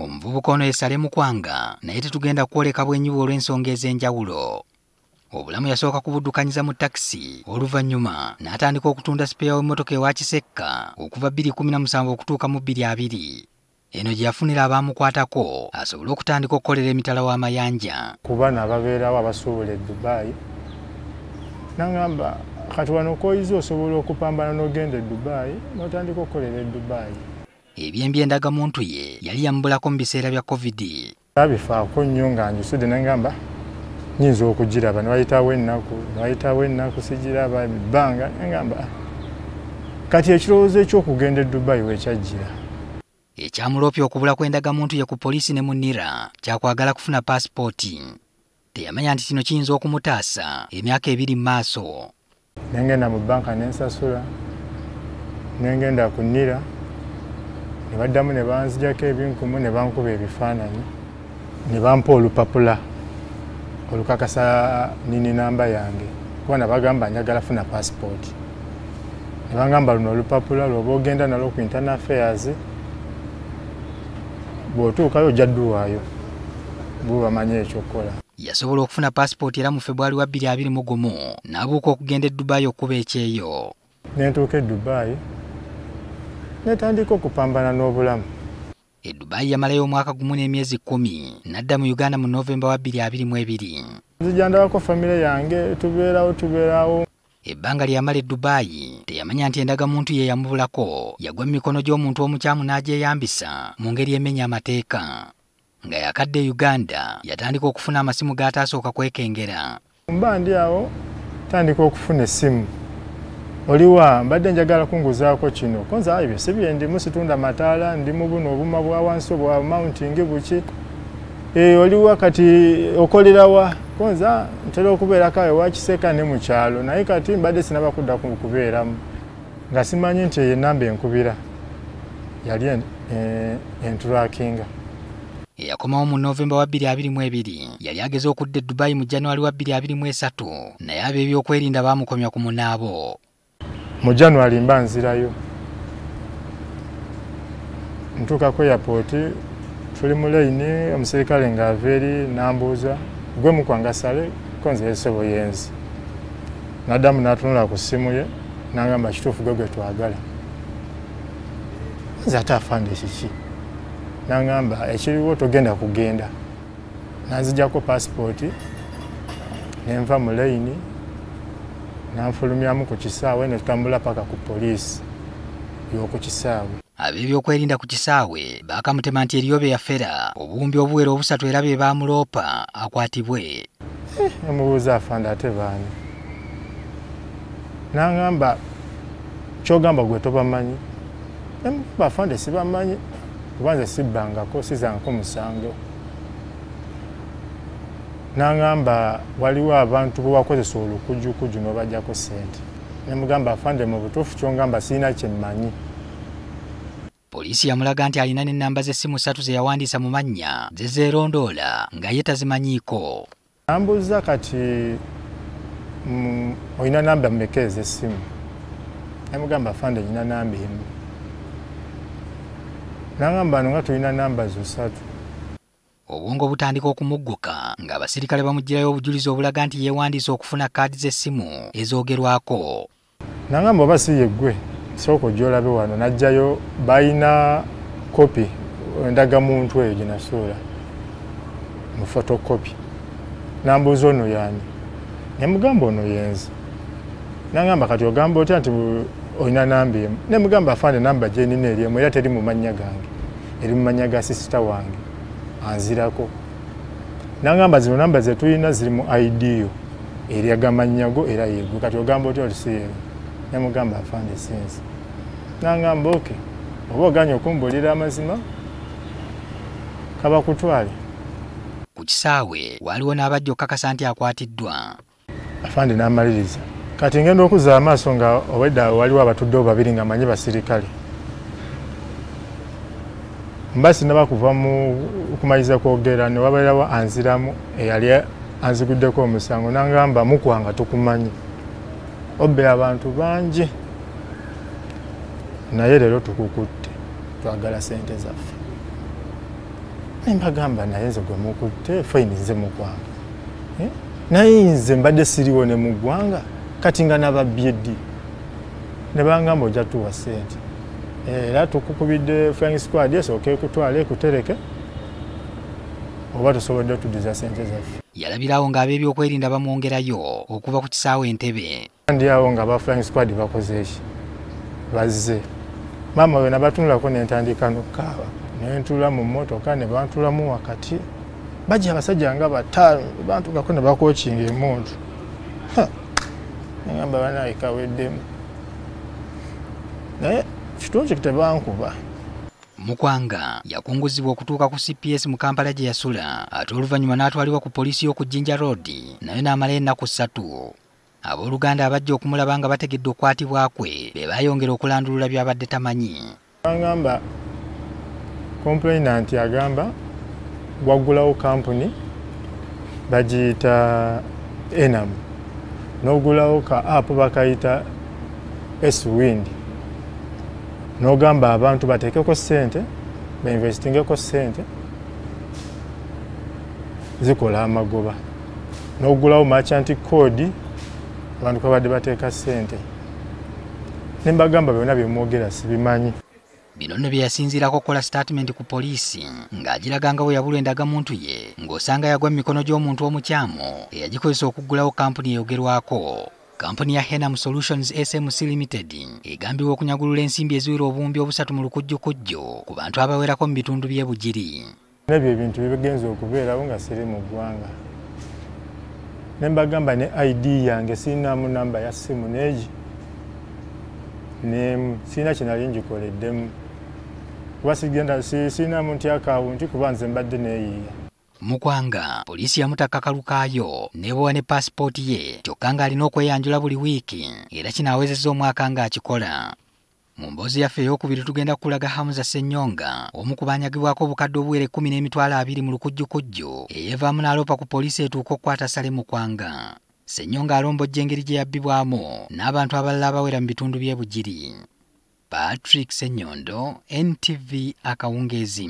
omuvubuka ono yesale mukwanga naye tetugenda kwoleka bwenyi bwe olw'ensonga ez'enjawulo obulamu yasooka kubuddukanyiza mu takisi oluvannyuma n'atandika okutunda sipeya w'emmotoka ewa kisekka okuva 217 okutuuka mu 22 eno gye yafunira abaamukwatako asobole okutandika okukolera emitala w'amayanja ku bana ababeerawo abasuubula edubaayi naŋŋamba kati wano okoyiza osobola okupambana n'ogenda edubaayi n'otandika okukolera edubaayi ebyembyendagamuntu ye yali yamubulako mu biseera bya covid abifaako nnyo nga nyusudde nengamba nyinza okugiraba newayitawo ennaku newayitawo ennaku sigiraba ebbanga nengamba ah. kati ekirowoozo ekyokugenda edubayi wekyajjira ekyamuloopya okubula kw'endagamuntu ye ku poliisi ne munira kyakwagala kufuna paasipooti teyamanya nti kino kiyinza okumutaasa emyaka ebiri mu maaso nengenda mu bbanka nensasula nengenda ku nira nebaddamu nebanzijako ebinkumu nebankuba ebifaananyi nebampa olupapula olukakasa nini namba yange kuba nabagamba njagala funa pasipooti nebagamba luno olupapula lwoba ogenda nalwo ku intern affairs bwotuukayo ojjadduwaayo bwebamanye ekyokukola yasobola okufuna pasipooti era mu febwali wa 221 n'abuuka okugenda e dubaayi okuba ekyeyo nentuuka e dubaayi netandika okupambana n'obulamu e dubayi yamalayo omwaka gumu n'emyezi kumi nadda mu uganda mu novemba wa 2022 nzijandawako famire yange tubeerawo tubeerawo ebbanga lyeyamala e, e dubayi teyamanya nti endagamuntu ye yamubulako yagwa mu mikono gy'omuntu omukyamu n'agyeyambisa mu ngeri emenya amateeka nga yakadde e uganda yatandika okufuna amasimu g'ataasooka kwekengera mba ndi awo tandika okufuna essimu oliwa mbadde njagala kunguzaako kino konza ebyo sibye ndimu situnda mataala ndimu buno obuma bwa wansi obwa mountingi buki e, oliwa kati okolerawa konza ntera okubeerako awe wakiseeka ne mukyalo naye kati mbadde sinabakudda kubeeramu nga simanyi nti eyenamba enkubira yali e, eh, entulakinga eyakomawo mu novemba wa 222 yali ageze okudda e dubayi mu januwali wa 223 naye ab'ebyokwerinda baamukomya ku munaabo mu january mba nzirayo ntuuka ku airport tuli mu laini omuserikale nga ava eri nambuuza gwe mukwanga sale ko nze yesoboyenzi naddamu natunula ku ssimu ye nagamba kituufu gwe gwe twagala nze ate afande kiki nagamba ekiriwo togenda kugenda nanzijjaku paasipooti nenva mu laini nanfulumyamu ku kisaawe netutambula paka ku poliisi y'oku kisaawe ab'ebyokwerinda ku kisaawe baakamutema nti eriyo be yafera obuwumbi obuwera obusatu era be baamuloopa akwatibwe eh, emubuuza afanda ate baani nagamba kyogamba gwe tobamanyi emugamba afanda sibamanyi kubanze sibbangako sizangako musango n'agamba waliwo abantu bwebakozesa olukujukuju nobajjako sente nemugamba afande mu butuufu kyongamba sirina kyemmanyi poliisi yamulaga nti alina nenamba zessimu ssatu ze yawandiisa mu mannya zezeerondoola nga ye tazimanyiiko nambuuza kati mm, olina namba mumeka ezessimu nemugamba afande nyina namba emu nagamba no nga tulina namba zo satu obwongo butandika okumugguka ng'abasirikale bamugirayo obujulizi obulaga nti yeewandiisa okufuna kaadi z'essimu ezoogerwako nangamba oba siye ggwe sooka ogyolabe wano najjayo balina kopi endagamuntu eyo gye nasuula mu fotokopi nambuuza ono yaani ne mugamba ono yenze nangamba kati ogamba otya nti olina nambi emu ne mugamba afaana enamba gyenina eri emu era teri mu mannya gange eri mu mannya ga sisita wange anzirako nagamba zino namba zetulina ziri mu idio eryagamanyago era yegwe kati ogamba otya otisiyeo namugamba afande sense nagamba oke oba oganya okumbuulira amazima kabakutwale ku kisaawe waaliwo n'abadde okakasa nti akwatiddwa afande n'amaliriza kati ngenda okuza amaaso nga obwedda waliwo abatuddeo babiri nga manyi basirikale mbasinaba kuva kumaliza kwogera newabairawo anziramu eyali eh, anziguddeko omusango nangamba mukwanga tukumanyi obbe abantu bangi naye leero tukukutte twagala sente zaffe nembagamba naye nze gwemukutte faini nze mugwanga eh? naye nze mbadde siriwo ne mugwanga kati nga nababbyeddi nebangamba ojja tuwa sente era tukukubidde flying squad esooke ekutwale ekutereke oba tusobodde otudiza sente zaffe yalabirawo ng'ab'ebyokwerinda bamwongerayo okuva ku kisaawo entebe ndiawo nga ba flying squad bakoze eki bazze maama we nabatunulako nentandika nokukaaba nentula mu mmotoka nebantulamu wakati bajja abasajja nga bataano bantugako nebakokinga emuntu gamba banaikaweddemu naye kitungi tebankuba mukwanga yakunguzibwa okutuuka ku cps mu kampala gye yasula ate oluvannyuma n'atwalibwa ku poliisi y'okujjinja roodi naye n'amala ennaku ssatu abooluganda abajja okumulaba nga bategedde okukwatibwa kwe be bayongera okulandulula by'abadde tamanyi agamba complainant agamba waggulawo kampuni bagiyita enamu n'ogulawo ka app bakayita swind nogamba abantu batekeko sente bainvestingeko sente zikola amagoba nogulawo machanti kodi abantu kwabadde bateeka sente nembagamba byonna byemwogera sibimanyi bino ne bye yasinziirako okukola sitatimenti ku poliisi ng'agiraga nga bwe yabulwa endagamuntu ye ng'osanga yagwa mu mikono gy'omuntu omukyamu eyagikozesa okuggulawo kampuni eyogerwako kampuni ya henam solutions smc limited egambibwa okunyagulula ensimbi eziwira obuwumbi obusatu mu lukujjukujju ku bantu abawerako mu bitundu byebugiri nebyo ebintu bigenza okubeerawo nga siri mu ggwanga nembagamba ne id yange sirinamu namba ya simu neegi nemu sirina kyenali ngikoleddemu kuba sirinamu nti akawunti kuba nze mbadde neeyiiya mukwanga poliisi yamutakka kalukaayo nebowa ne paasipooti ye kyokka ng'alina okweyanjula buli wiiki era kinaawezezza omwaka ng'akikola mu mboozi yaffe ey'okubiri tugenda kulaga hamuza ssennyonga omu kubanyagibwako obukadde obuwera ekkumi n'emitwalo abiri mu lukujjukujju eyeevaamu n'aloopa ku poliisi etuuka okukwata sale mukwanga ssennyonga alombojja engeri gye yabbibwamu n'abantu abalala abawera mu bitundu by'ebugiri patrick ssennyondo ntv akawungeezi